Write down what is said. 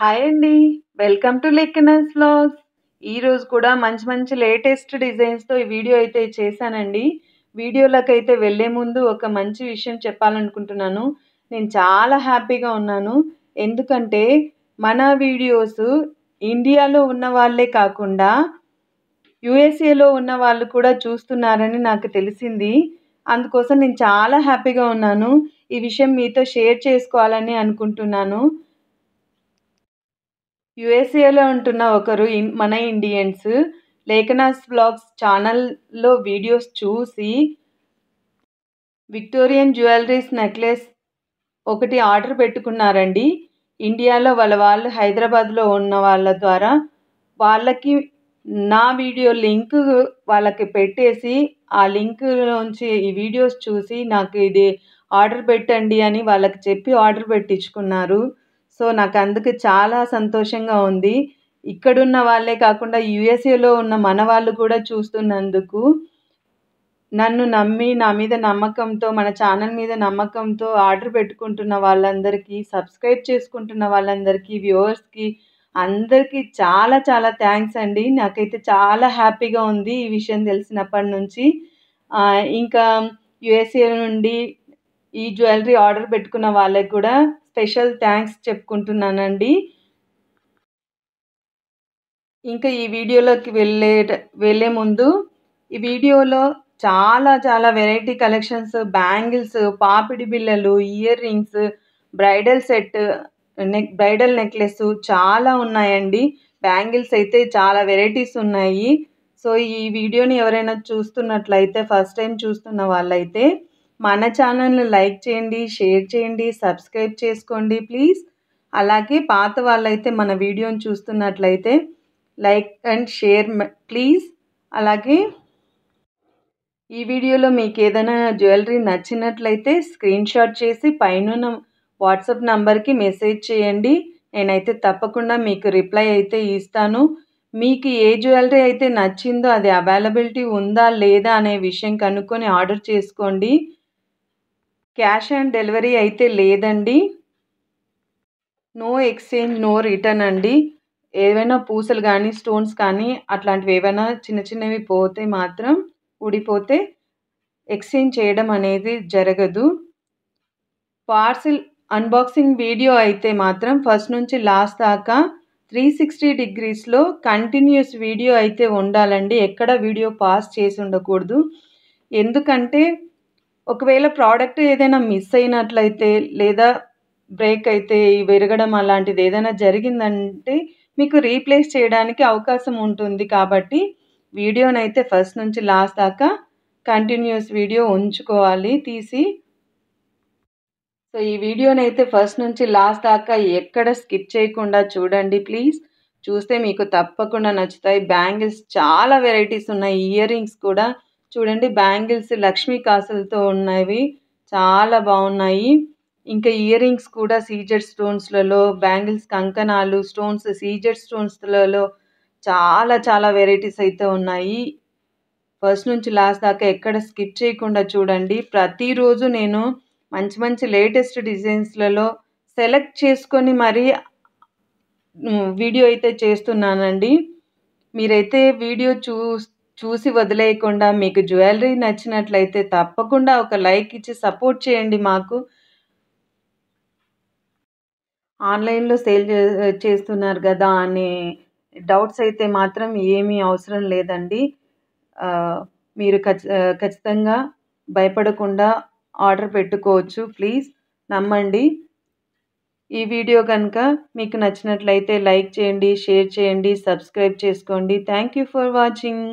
hi అండి welcome to లెక్కనర్స్ blogs ఈరోజు కూడా మంచి మంచి లేటెస్ట్ డిజైన్స్తో ఈ వీడియో అయితే చేశానండి వీడియోలకైతే వెళ్ళే ముందు ఒక మంచి విషయం చెప్పాలనుకుంటున్నాను నేను చాలా హ్యాపీగా ఉన్నాను ఎందుకంటే మన వీడియోస్ ఇండియాలో ఉన్న వాళ్ళే కాకుండా యుఎస్ఏలో ఉన్న వాళ్ళు కూడా చూస్తున్నారని నాకు తెలిసింది అందుకోసం నేను చాలా హ్యాపీగా ఉన్నాను ఈ విషయం మీతో షేర్ చేసుకోవాలని అనుకుంటున్నాను యుఎస్ఏలో ఉంటున్న ఒకరు మన ఇండియన్స్ లేఖనాస్ బ్లాగ్స్ ఛానల్లో వీడియోస్ చూసి విక్టోరియన్ జ్యువెలరీస్ నెక్లెస్ ఒకటి ఆర్డర్ పెట్టుకున్నారండి ఇండియాలో వాళ్ళ వాళ్ళు హైదరాబాద్లో ఉన్న వాళ్ళ ద్వారా వాళ్ళకి నా వీడియో లింక్ వాళ్ళకి పెట్టేసి ఆ లింక్ నుంచి ఈ వీడియోస్ చూసి నాకు ఇది ఆర్డర్ పెట్టండి అని వాళ్ళకి చెప్పి ఆర్డర్ పెట్టించుకున్నారు సో నాకు అందుకు చాలా సంతోషంగా ఉంది ఇక్కడున్న వాళ్ళే కాకుండా యుఎస్ఏలో ఉన్న మన వాళ్ళు కూడా చూస్తున్నందుకు నన్ను నమ్మి నా మీద నమ్మకంతో మన ఛానల్ మీద నమ్మకంతో ఆర్డర్ పెట్టుకుంటున్న వాళ్ళందరికీ సబ్స్క్రైబ్ చేసుకుంటున్న వాళ్ళందరికీ వ్యూవర్స్కి అందరికీ చాలా చాలా థ్యాంక్స్ అండి నాకైతే చాలా హ్యాపీగా ఉంది ఈ విషయం తెలిసినప్పటి నుంచి ఇంకా యుఎస్ఏ నుండి ఈ జ్యువెలరీ ఆర్డర్ పెట్టుకున్న వాళ్ళకి కూడా స్పెషల్ థ్యాంక్స్ చెప్పుకుంటున్నానండి ఇంకా ఈ వీడియోలోకి వెళ్ళే వెళ్ళే ముందు ఈ వీడియోలో చాలా చాలా వెరైటీ కలెక్షన్స్ బ్యాంగిల్స్ పాపిడి బిళ్ళలు ear rings bridal set neck bridal necklace చాలా ఉన్నాయండి బ్యాంగిల్స్ అయితే చాలా వెరైటీస్ ఉన్నాయి సో ఈ వీడియోని ఎవరైనా చూస్తున్నట్లయితే ఫస్ట్ టైం చూస్తున్న వాళ్ళైతే మన ఛానల్ని లైక్ చేయండి షేర్ చేయండి సబ్స్క్రైబ్ చేసుకోండి ప్లీజ్ అలాగే పాత వాళ్ళైతే మన వీడియోని చూస్తున్నట్లయితే లైక్ అండ్ షేర్ ప్లీజ్ అలాగే ఈ వీడియోలో మీకు ఏదైనా జ్యువెలరీ నచ్చినట్లయితే స్క్రీన్ షాట్ చేసి పైన వాట్సాప్ నంబర్కి మెసేజ్ చేయండి నేనైతే తప్పకుండా మీకు రిప్లై అయితే ఇస్తాను మీకు ఏ జ్యువెలరీ అయితే నచ్చిందో అది అవైలబిలిటీ ఉందా లేదా అనే విషయం కనుక్కొని ఆర్డర్ చేసుకోండి క్యాష్ ఆన్ డెలివరీ అయితే లేదండి నో ఎక్స్చేంజ్ నో రిటర్న్ అండి ఏవైనా పూసలు కానీ స్టోన్స్ కానీ అట్లాంటివి ఏవైనా చిన్న చిన్నవి పోతే మాత్రం ఊడిపోతే ఎక్స్చేంజ్ చేయడం అనేది జరగదు పార్సిల్ అన్బాక్సింగ్ వీడియో అయితే మాత్రం ఫస్ట్ నుంచి లాస్ట్ దాకా త్రీ సిక్స్టీ డిగ్రీస్లో కంటిన్యూస్ వీడియో అయితే ఉండాలండి ఎక్కడ వీడియో పాస్ చేసి ఉండకూడదు ఎందుకంటే ఒకవేళ ప్రోడక్ట్ ఏదైనా మిస్ అయినట్లయితే లేదా బ్రేక్ అయితే విరగడం అలాంటిది ఏదైనా జరిగిందంటే మీకు రీప్లేస్ చేయడానికి అవకాశం ఉంటుంది కాబట్టి వీడియోనైతే ఫస్ట్ నుంచి లాస్ట్ దాకా కంటిన్యూస్ వీడియో ఉంచుకోవాలి తీసి సో ఈ వీడియోనైతే ఫస్ట్ నుంచి లాస్ట్ దాకా ఎక్కడ స్కిప్ చేయకుండా చూడండి ప్లీజ్ చూస్తే మీకు తప్పకుండా నచ్చుతాయి బ్యాంగిల్స్ చాలా వెరైటీస్ ఉన్నాయి ఇయర్ రింగ్స్ కూడా చూడండి బ్యాంగిల్స్ లక్ష్మీ కాసులతో ఉన్నవి చాలా బాగున్నాయి ఇంకా ఇయర్ రింగ్స్ కూడా సీజర్ స్టోన్స్లలో బ్యాంగిల్స్ కంకణాలు స్టోన్స్ సీజర్ స్టోన్స్లలో చాలా చాలా వెరైటీస్ అయితే ఉన్నాయి ఫస్ట్ నుంచి లాస్ట్ దాకా ఎక్కడ స్కిప్ చేయకుండా చూడండి ప్రతిరోజు నేను మంచి మంచి లేటెస్ట్ డిజైన్స్లలో సెలెక్ట్ చేసుకొని మరీ వీడియో అయితే చేస్తున్నానండి మీరైతే వీడియో చూ చూసి వదిలేయకుండా మీకు జ్యువెలరీ నచ్చినట్లయితే తప్పకుండా ఒక లైక్ ఇచ్చి సపోర్ట్ చేయండి మాకు ఆన్లైన్లో సేల్ చేస్తున్నారు కదా అనే డౌట్స్ అయితే మాత్రం ఏమీ అవసరం లేదండి మీరు ఖచ్చితంగా భయపడకుండా ఆర్డర్ పెట్టుకోవచ్చు ప్లీజ్ నమ్మండి ఈ వీడియో కనుక మీకు నచ్చినట్లయితే లైక్ చేయండి షేర్ చేయండి సబ్స్క్రైబ్ చేసుకోండి థ్యాంక్ యూ ఫర్ వాచింగ్